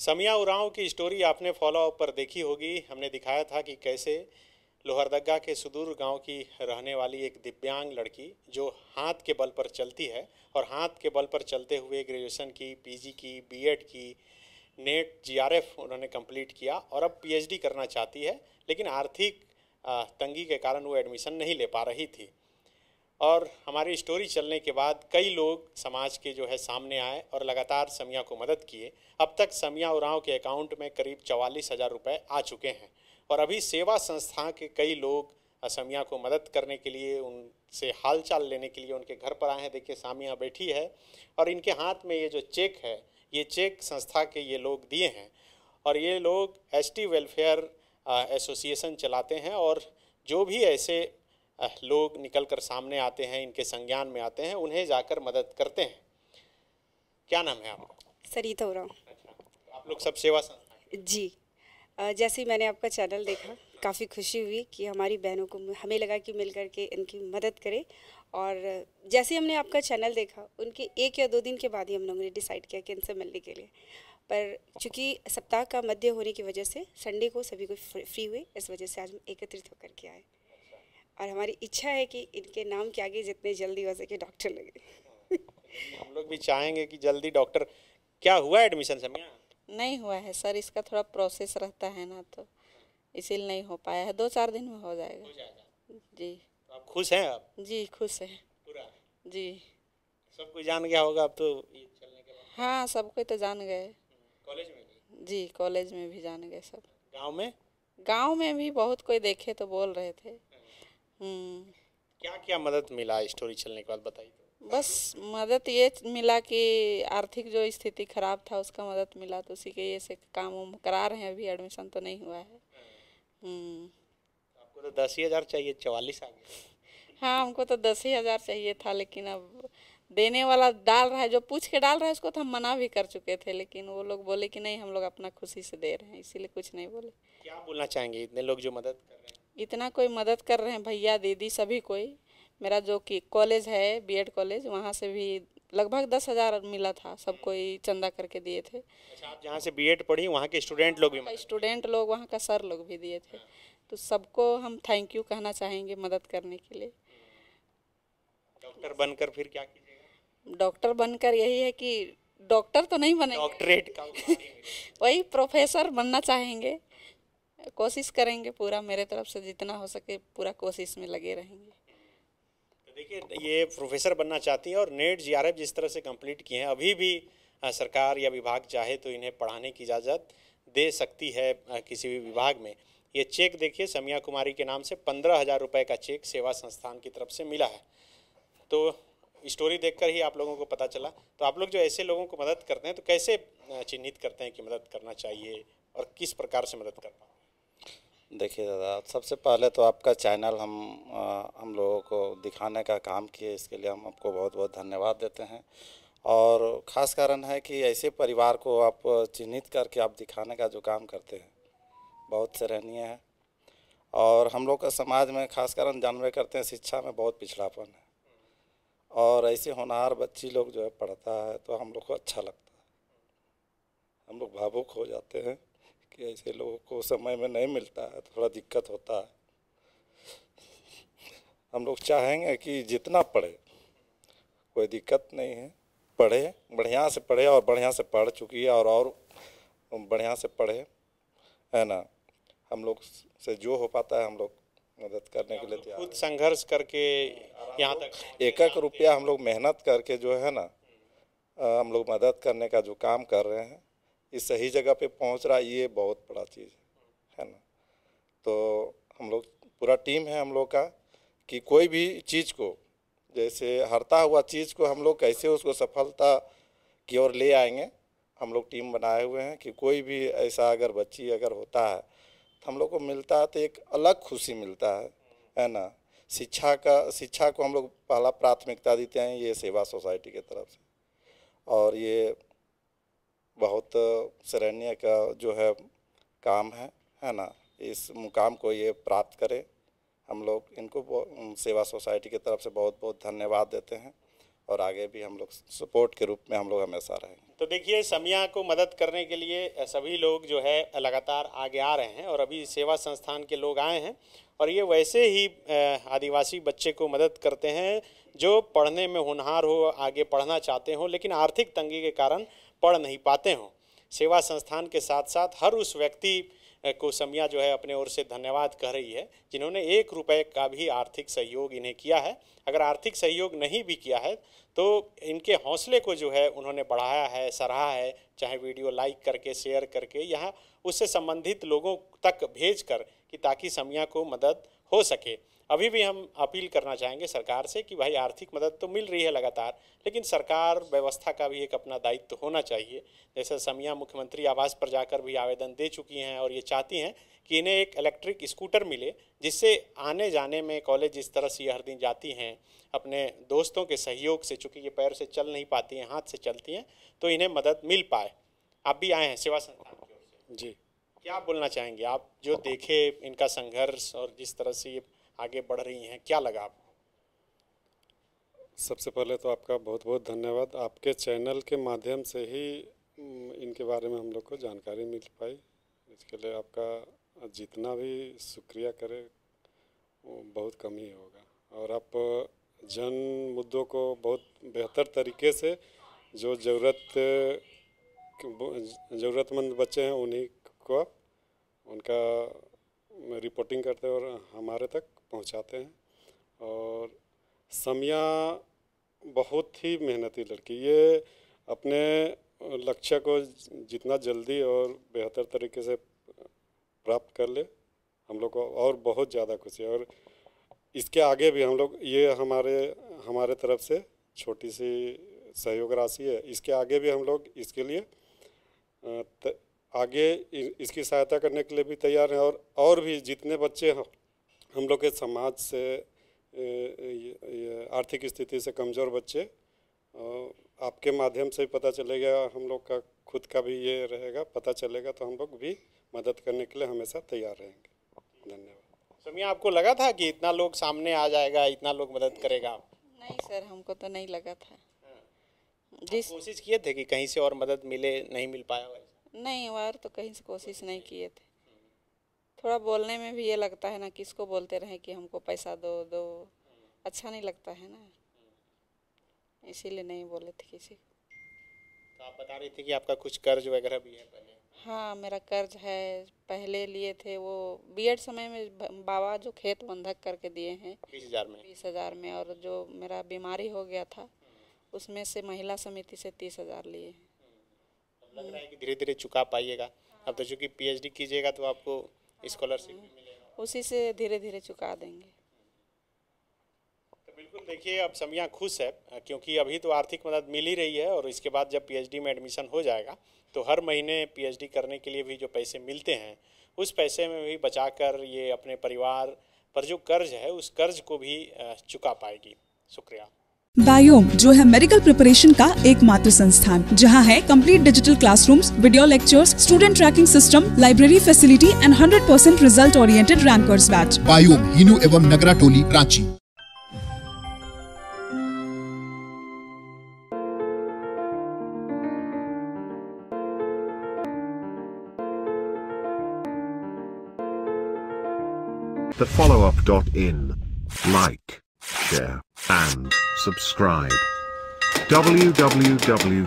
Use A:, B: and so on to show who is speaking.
A: समिया उरांव की स्टोरी आपने फॉलोअप पर देखी होगी हमने दिखाया था कि कैसे लोहरदगा के सुदूर गांव की रहने वाली एक दिव्यांग लड़की जो हाथ के बल पर चलती है और हाथ के बल पर चलते हुए ग्रेजुएशन की पीजी की बीएड की नेट जीआरएफ e उन्होंने कंप्लीट किया और अब पीएचडी करना चाहती है लेकिन आर्थिक तंगी के कारण वो एडमिशन नहीं ले पा रही थी और हमारी स्टोरी चलने के बाद कई लोग समाज के जो है सामने आए और लगातार समिया को मदद किए अब तक समिया उरांव के अकाउंट में करीब चवालीस हज़ार रुपये आ चुके हैं और अभी सेवा संस्था के कई लोग समिया को मदद करने के लिए उनसे हालचाल लेने के लिए उनके घर पर आए हैं देखिए सामिया बैठी है और इनके हाथ में ये जो चेक है ये चेक संस्था के ये लोग दिए हैं और ये लोग एस वेलफेयर एसोसिएशन चलाते हैं और जो भी ऐसे लोग निकल कर सामने आते हैं इनके संज्ञान में आते हैं उन्हें जाकर मदद करते हैं क्या नाम है आपका
B: सरिता उराव अच्छा
A: आप लोग सब सेवा संस्था
B: जी जैसे ही मैंने आपका चैनल देखा काफ़ी खुशी हुई कि हमारी बहनों को हमें लगा कि मिल कर के इनकी मदद करें और जैसे हमने आपका चैनल देखा उनके एक या दो दिन के बाद ही हम लोगों ने डिसाइड किया कि इनसे मिलने के लिए पर चूँकि सप्ताह का मध्य होने की वजह से संडे को सभी को फ्री हुए इस वजह से आज हम एकत्रित होकर के आए और हमारी इच्छा है कि इनके नाम के आगे जितने जल्दी हो सके डॉक्टर लगे
A: हम लोग भी चाहेंगे कि जल्दी डॉक्टर क्या हुआ एडमिशन समय
B: नहीं हुआ है सर इसका थोड़ा प्रोसेस रहता है ना तो इसीलिए नहीं हो पाया है दो चार दिन में हो जाएगा, हो
A: जाएगा।
B: जी तो आप खुश हैं आप जी खुश हैं पूरा जी
A: सब कोई जान गया होगा अब तो चलने
B: के हाँ सब कोई तो जान गए कॉलेज में जी कॉलेज में भी जान गए सब गांव में गांव में भी बहुत कोई देखे तो बोल रहे थे हम्म।
A: क्या क्या मदद मिला स्टोरी चलने के बाद बताइए
B: बस मदद ये मिला कि आर्थिक जो स्थिति खराब था उसका मदद मिला तो उसी के ये से काम उम करा रहे हैं अभी एडमिशन तो नहीं हुआ है हम्म। आपको
A: तो दस ही हज़ार चाहिए चवालीस आगे
B: हाँ हमको तो दस ही हज़ार चाहिए था लेकिन अब देने वाला डाल रहा है जो पूछ के डाल रहा है उसको तो हम मना भी कर चुके थे लेकिन वो लोग बोले कि नहीं हम लोग अपना खुशी से दे रहे हैं इसीलिए कुछ नहीं बोले
A: क्या बोलना चाहेंगे इतने लोग जो मदद कर
B: इतना कोई मदद कर रहे हैं भैया दीदी सभी कोई मेरा जो कि कॉलेज है बीएड कॉलेज वहाँ से भी लगभग दस हज़ार मिला था सब कोई चंदा करके दिए थे अच्छा
A: आप जहाँ से बीएड पढ़ी वहाँ के स्टूडेंट लोग भी
B: स्टूडेंट लोग वहाँ का सर लोग भी दिए थे तो सबको हम थैंक यू कहना चाहेंगे मदद करने के लिए
A: डॉक्टर बनकर फिर क्या
B: कीजिएगा डॉक्टर बनकर यही है कि डॉक्टर तो नहीं बने डॉक्टरेट वही प्रोफेसर बनना चाहेंगे कोशिश करेंगे पूरा मेरे तरफ से जितना हो सके पूरा कोशिश में लगे रहेंगे
A: तो देखिए ये प्रोफेसर बनना चाहती हैं और नेट जीआरएफ जिस तरह से कंप्लीट किए हैं अभी भी सरकार या विभाग चाहे तो इन्हें पढ़ाने की इजाज़त दे सकती है किसी भी विभाग में ये चेक देखिए समिया कुमारी के नाम से पंद्रह हज़ार रुपये का चेक सेवा संस्थान की तरफ से मिला है तो स्टोरी देखकर ही आप लोगों को पता चला तो आप लोग जो ऐसे लोगों को मदद करते हैं तो कैसे चिन्हित करते हैं कि मदद करना चाहिए और किस प्रकार से मदद करना
C: देखिए दादा सबसे पहले तो आपका चैनल हम आ, हम लोगों को दिखाने का काम किए इसके लिए हम आपको बहुत बहुत धन्यवाद देते हैं और ख़ास कारण है कि ऐसे परिवार को आप चिन्हित करके आप दिखाने का जो काम करते हैं बहुत सराहनीय है और हम लोग का समाज में खास कारण जानवे करते हैं शिक्षा में बहुत पिछड़ापन है और ऐसे होनहार बच्ची लोग जो है पढ़ता है तो हम लोग को अच्छा लगता है हम लोग भावुक हो जाते हैं कि ऐसे लोगों को समय में नहीं मिलता है थोड़ा दिक्कत होता है हम लोग चाहेंगे कि जितना पढ़े कोई दिक्कत नहीं है पढ़े बढ़िया से पढ़े और बढ़िया से पढ़ चुकी है और और बढ़िया से पढ़े है ना हम लोग से जो हो पाता है हम लोग मदद करने के लिए तैयार खुद संघर्ष करके यहाँ तक एक एक रुपया हम लोग मेहनत करके जो है ना हम लोग मदद करने का जो काम कर रहे हैं ये सही जगह पे पहुंच रहा ये बहुत बड़ा चीज़ है ना तो हम लोग पूरा टीम है हम लोग का कि कोई भी चीज़ को जैसे हरता हुआ चीज़ को हम लोग कैसे उसको सफलता की ओर ले आएंगे हम लोग टीम बनाए हुए हैं कि कोई भी ऐसा अगर बच्ची अगर होता है तो हम लोग को मिलता है तो एक अलग खुशी मिलता है है ना शिक्षा का शिक्षा को हम लोग पहला प्राथमिकता देते हैं ये सेवा सोसाइटी की तरफ से और ये बहुत सराहनीय का जो है काम है है ना इस मुकाम को ये प्राप्त करें हम लोग इनको सेवा सोसाइटी की तरफ से बहुत बहुत धन्यवाद देते हैं और आगे भी हम लोग सपोर्ट के रूप में हम लोग हमेशा रहेंगे
A: तो देखिए समिया को मदद करने के लिए सभी लोग जो है लगातार आगे आ रहे हैं और अभी सेवा संस्थान के लोग आए हैं और ये वैसे ही आदिवासी बच्चे को मदद करते हैं जो पढ़ने में होनहार हो आगे पढ़ना चाहते हो लेकिन आर्थिक तंगी के कारण पढ़ नहीं पाते हों सेवा संस्थान के साथ साथ हर उस व्यक्ति को समिया जो है अपने ओर से धन्यवाद कह रही है जिन्होंने एक रुपये का भी आर्थिक सहयोग इन्हें किया है अगर आर्थिक सहयोग नहीं भी किया है तो इनके हौसले को जो है उन्होंने बढ़ाया है सराहा है चाहे वीडियो लाइक करके शेयर करके यहाँ उससे संबंधित लोगों तक भेज कर कि ताकि समिया को मदद हो सके अभी भी हम अपील करना चाहेंगे सरकार से कि भाई आर्थिक मदद तो मिल रही है लगातार लेकिन सरकार व्यवस्था का भी एक अपना दायित्व तो होना चाहिए जैसे समिया मुख्यमंत्री आवास पर जाकर भी आवेदन दे चुकी हैं और ये चाहती हैं कि इन्हें एक इलेक्ट्रिक स्कूटर मिले जिससे आने जाने में कॉलेज जिस तरह से हर दिन जाती हैं अपने दोस्तों के सहयोग से चूँकि ये पैर से चल नहीं पाती हैं हाथ से चलती हैं तो इन्हें मदद मिल पाए आप भी आए हैं सेवा संस्थान की ओर से जी क्या बोलना चाहेंगे आप जो देखे इनका संघर्ष और जिस तरह से ये आगे बढ़ रही हैं क्या लगा आपको
D: सबसे पहले तो आपका बहुत बहुत धन्यवाद आपके चैनल के माध्यम से ही इनके बारे में हम लोग को जानकारी मिल पाई इसके लिए आपका जितना भी शुक्रिया करे बहुत कम ही होगा और आप जन मुद्दों को बहुत बेहतर तरीके से जो ज़रूरत ज़रूरतमंद बच्चे हैं उन्हीं को आप उनका रिपोर्टिंग करते और हमारे तक पहुंचाते हैं और समिया बहुत ही मेहनती लड़की ये अपने लक्ष्य को जितना जल्दी और बेहतर तरीके से प्राप्त कर ले हम लोग को और बहुत ज़्यादा खुशी और इसके आगे भी हम लोग ये हमारे हमारे तरफ से छोटी सी सहयोग राशि है इसके आगे भी हम लोग इसके लिए त, आगे इसकी सहायता करने के लिए भी तैयार हैं और और भी जितने बच्चे हम लोग के समाज से आर्थिक स्थिति से कमज़ोर बच्चे आपके माध्यम से पता चलेगा हम लोग का खुद का भी ये रहेगा पता चलेगा तो हम लोग भी मदद करने के लिए हमेशा तैयार रहेंगे
A: धन्यवाद सोमिया आपको लगा था कि इतना लोग सामने आ जाएगा इतना लोग मदद करेगा
B: नहीं सर हमको तो नहीं लगा था हाँ।
A: जिस कोशिश किए थे कि कहीं से और मदद मिले नहीं मिल पाया
B: नहीं और तो कहीं से कोशिश नहीं किए थे थोड़ा बोलने में भी ये लगता है ना किसको बोलते रहें कि हमको पैसा दो दो अच्छा नहीं लगता है ना इसीलिए नहीं बोले थे किसी को
A: तो आप बता रही थी कि आपका कुछ कर्ज वगैरह भी है पहले
B: हाँ मेरा कर्ज है पहले लिए थे वो बीएड समय में बाबा जो खेत बंधक करके दिए हैं बीस हजार में बीस हजार में और जो मेरा बीमारी हो गया था उसमें से महिला समिति से तीस हजार लिए हैं हम्म। लग रहा है
A: कि धीरे धीरे चुका पाइएगा अब तो चूँकि पीएचडी कीजिएगा तो आपको स्कॉलरशिप
B: उसी से धीरे धीरे चुका देंगे
A: तो बिल्कुल देखिए अब समिया खुश है क्योंकि अभी तो आर्थिक मदद मिल ही रही है और इसके बाद जब पीएचडी में एडमिशन हो जाएगा तो हर महीने पीएचडी करने के लिए भी जो पैसे मिलते हैं उस पैसे में भी बचाकर ये अपने परिवार पर जो कर्ज है उस कर्ज को भी चुका पाएगी शुक्रिया
B: बायोम जो है मेडिकल प्रिपरेशन का एकमात्र संस्थान जहां है complete digital classrooms, video lectures student tracking system library facility and 100% percent result oriented rankers batch
D: बायोम हिनू
A: एवं नगरा टोली Ranchi
B: The follow in. Like, share. and subscribe www.thefollowup.in